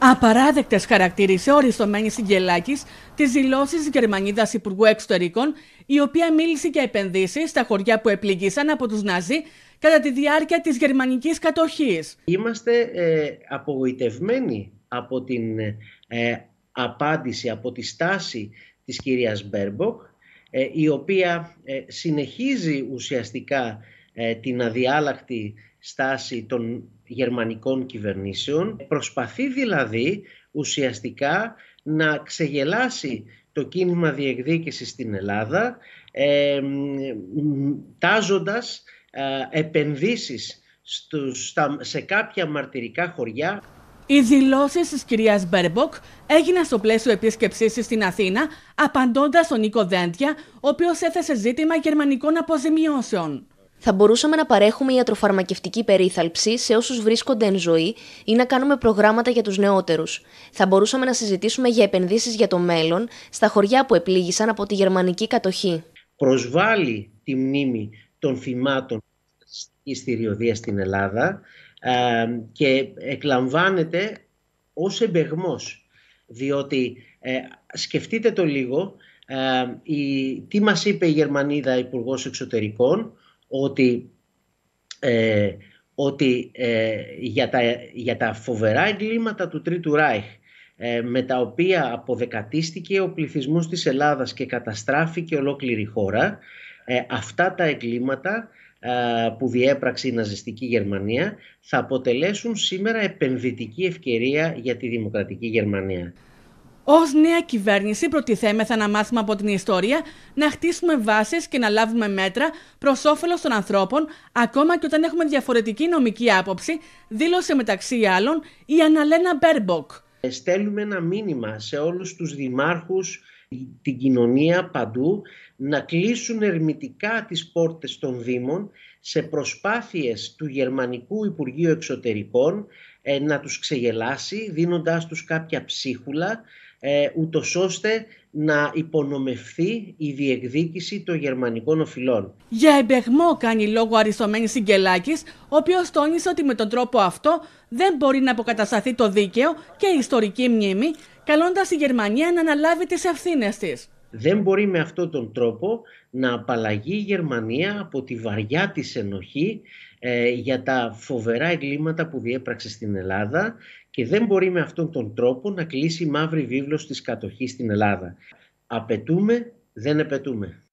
Απαράδεκτε χαρακτήρισε οριστομένη συγγελάκης τι δηλώσει της Γερμανίδας Υπουργού Εξωτερικών, η οποία μίλησε για επενδύσει στα χωριά που επλήγησαν από τους Ναζί κατά τη διάρκεια της γερμανικής κατοχής. Είμαστε ε, απογοητευμένοι από την ε, απάντηση, από τη στάση της κυρίας Μπέρμποκ, ε, η οποία συνεχίζει ουσιαστικά την αδιάλακτη στάση των γερμανικών κυβερνήσεων. Προσπαθεί δηλαδή ουσιαστικά να ξεγελάσει το κίνημα διεκδίκησης στην Ελλάδα ε, τάζοντας επενδύσεις στους, σε κάποια μαρτυρικά χωριά. Οι δηλώσεις της κυρίας Μπέρμποκ έγιναν στο πλαίσιο επίσκεψής της στην Αθήνα, απαντώντας τον Νίκο Δέντια, ο οποίος έθεσε ζήτημα γερμανικών αποζημιώσεων. Θα μπορούσαμε να παρέχουμε ιατροφαρμακευτική περίθαλψη σε όσους βρίσκονται εν ζωή ή να κάνουμε προγράμματα για τους νεότερους. Θα μπορούσαμε να συζητήσουμε για επενδύσεις για το μέλλον στα χωριά που επλήγησαν από τη γερμανική κατοχή. Προσβάλλει τη μνήμη των θυμάτων τη θηριωδία στην Ελλάδα ε, και εκλαμβάνεται ως εμπεγμός. Διότι ε, σκεφτείτε το λίγο, ε, η, τι μας είπε η Γερμανίδα Υπουργός Εξωτερικών, ότι, ε, ότι ε, για, τα, για τα φοβερά εγκλήματα του Τρίτου Ράιχ ε, με τα οποία αποδεκατίστηκε ο πληθυσμός της Ελλάδας και καταστράφηκε ολόκληρη η χώρα αυτά τα εγκλήματα που διέπραξε η ναζιστική Γερμανία θα αποτελέσουν σήμερα επενδυτική ευκαιρία για τη δημοκρατική Γερμανία. Ως νέα κυβέρνηση, προτιθέμεθα να μάθουμε από την ιστορία, να χτίσουμε βάσεις και να λάβουμε μέτρα προς όφελος των ανθρώπων, ακόμα και όταν έχουμε διαφορετική νομική άποψη, δήλωσε μεταξύ άλλων η Αναλένα Μπέρμποκ. Ε, στέλνουμε ένα μήνυμα σε όλους τους δημάρχους, την κοινωνία παντού, να κλείσουν ερμητικά τις πόρτες των Δήμων σε προσπάθειες του Γερμανικού Υπουργείου Εξωτερικών ε, να τους ξεγελάσει δίνοντάς τους κάποια ψίχουλα ε, ούτως ώστε να υπονομευθεί η διεκδίκηση των γερμανικών οφειλών. Για εμπεγμό κάνει λόγο αριστομένη συγκελάκη, ο οποίος τόνισε ότι με τον τρόπο αυτό δεν μπορεί να αποκατασταθεί το δίκαιο και η ιστορική μνήμη, καλώντας τη Γερμανία να αναλάβει τις ευθύνες της. Δεν μπορεί με αυτόν τον τρόπο να απαλλαγεί η Γερμανία από τη βαριά της ενοχή ε, για τα φοβερά εγκλήματα που διέπραξε στην Ελλάδα και δεν μπορεί με αυτόν τον τρόπο να κλείσει η μαύρη βίβλος της κατοχής στην Ελλάδα. Απαιτούμε, δεν απαιτούμε.